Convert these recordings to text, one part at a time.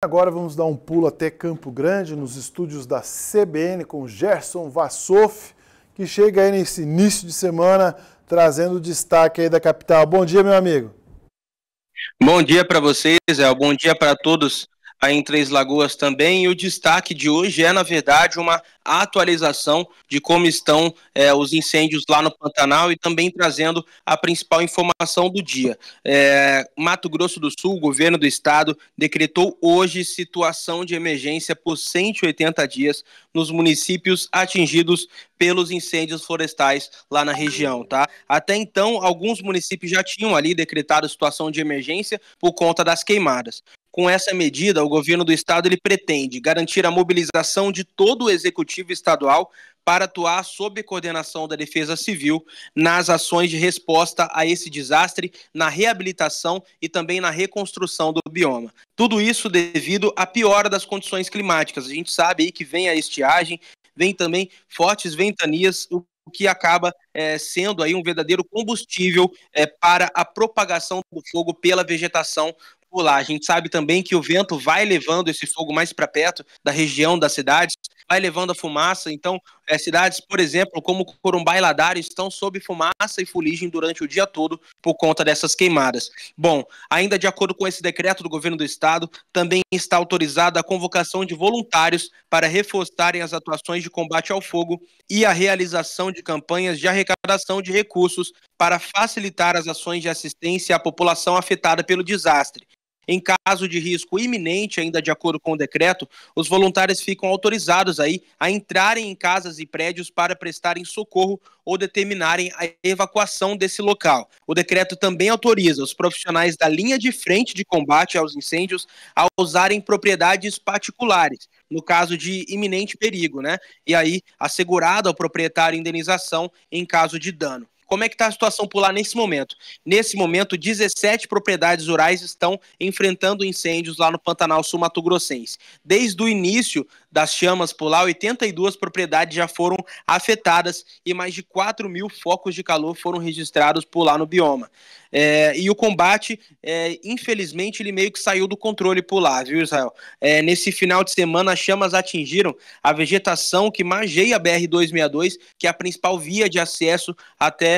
Agora vamos dar um pulo até Campo Grande, nos estúdios da CBN, com Gerson Vassoff, que chega aí nesse início de semana trazendo destaque aí da capital. Bom dia, meu amigo. Bom dia para vocês, El. Bom dia para todos aí em Três Lagoas também. E o destaque de hoje é, na verdade, uma atualização de como estão é, os incêndios lá no Pantanal e também trazendo a principal informação do dia. É, Mato Grosso do Sul, o governo do estado, decretou hoje situação de emergência por 180 dias nos municípios atingidos pelos incêndios florestais lá na região, tá? Até então, alguns municípios já tinham ali decretado situação de emergência por conta das queimadas. Com essa medida, o governo do estado ele pretende garantir a mobilização de todo o executivo estadual para atuar sob coordenação da Defesa Civil nas ações de resposta a esse desastre, na reabilitação e também na reconstrução do bioma. Tudo isso devido à piora das condições climáticas. A gente sabe aí que vem a estiagem, vem também fortes ventanias, o que acaba é, sendo aí um verdadeiro combustível é, para a propagação do fogo pela vegetação pular. A gente sabe também que o vento vai levando esse fogo mais para perto da região das cidades, vai levando a fumaça. Então, é, cidades, por exemplo, como Corumbá e Ladário, estão sob fumaça e fuligem durante o dia todo por conta dessas queimadas. Bom, ainda de acordo com esse decreto do governo do estado, também está autorizada a convocação de voluntários para reforçarem as atuações de combate ao fogo e a realização de campanhas de arrecadação de recursos para facilitar as ações de assistência à população afetada pelo desastre. Em caso de risco iminente, ainda de acordo com o decreto, os voluntários ficam autorizados aí a entrarem em casas e prédios para prestarem socorro ou determinarem a evacuação desse local. O decreto também autoriza os profissionais da linha de frente de combate aos incêndios a usarem propriedades particulares no caso de iminente perigo, né? E aí assegurado ao proprietário indenização em caso de dano. Como é que está a situação por lá nesse momento? Nesse momento, 17 propriedades rurais estão enfrentando incêndios lá no Pantanal Sul Mato Grossense. Desde o início das chamas por lá, 82 propriedades já foram afetadas e mais de 4 mil focos de calor foram registrados por lá no bioma. É, e o combate, é, infelizmente, ele meio que saiu do controle por lá, viu, Israel? É, nesse final de semana, as chamas atingiram a vegetação que margeia a BR-262, que é a principal via de acesso até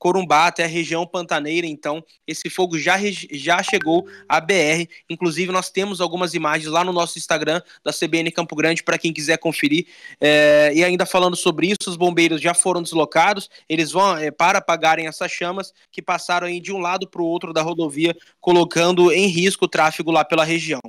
Corumbá até a região pantaneira. Então, esse fogo já, já chegou à BR. Inclusive, nós temos algumas imagens lá no nosso Instagram da CBN Campo Grande para quem quiser conferir. É, e ainda falando sobre isso, os bombeiros já foram deslocados. Eles vão é, para apagarem essas chamas que passaram aí de um lado para o outro da rodovia, colocando em risco o tráfego lá pela região.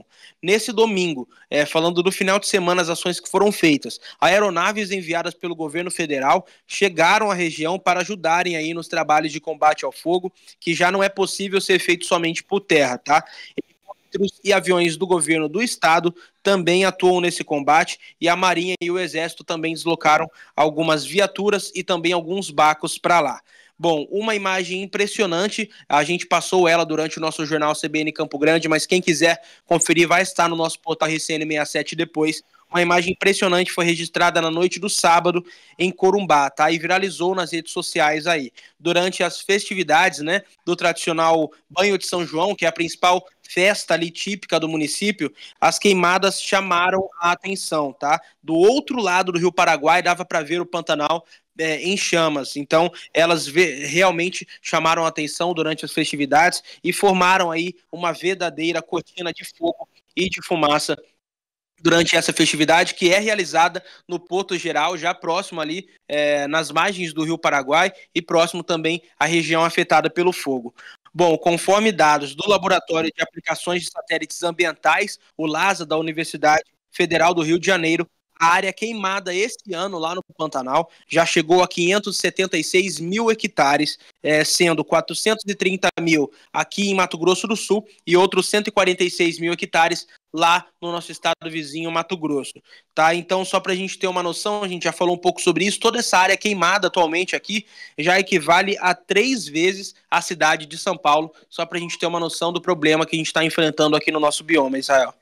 Nesse domingo, é, falando do final de semana, as ações que foram feitas, aeronaves enviadas pelo governo federal chegaram à região para ajudarem aí nos trabalhos trabalhos de combate ao fogo, que já não é possível ser feito somente por terra, tá? Helicópteros e aviões do governo do estado também atuam nesse combate e a Marinha e o Exército também deslocaram algumas viaturas e também alguns barcos para lá. Bom, uma imagem impressionante. A gente passou ela durante o nosso jornal CBN Campo Grande, mas quem quiser conferir vai estar no nosso portal RCN67 depois. Uma imagem impressionante foi registrada na noite do sábado em Corumbá, tá? E viralizou nas redes sociais aí. Durante as festividades, né, do tradicional banho de São João, que é a principal festa ali típica do município, as queimadas chamaram a atenção, tá? Do outro lado do Rio Paraguai dava para ver o Pantanal é, em chamas. Então, elas realmente chamaram a atenção durante as festividades e formaram aí uma verdadeira cortina de fogo e de fumaça durante essa festividade que é realizada no Porto Geral, já próximo ali é, nas margens do Rio Paraguai e próximo também à região afetada pelo fogo. Bom, conforme dados do Laboratório de Aplicações de Satélites Ambientais, o LASA da Universidade Federal do Rio de Janeiro, a área queimada este ano lá no Pantanal já chegou a 576 mil hectares, é, sendo 430 mil aqui em Mato Grosso do Sul e outros 146 mil hectares lá no nosso estado vizinho, Mato Grosso, tá? Então, só para a gente ter uma noção, a gente já falou um pouco sobre isso, toda essa área é queimada atualmente aqui já equivale a três vezes a cidade de São Paulo, só para a gente ter uma noção do problema que a gente está enfrentando aqui no nosso bioma, Israel.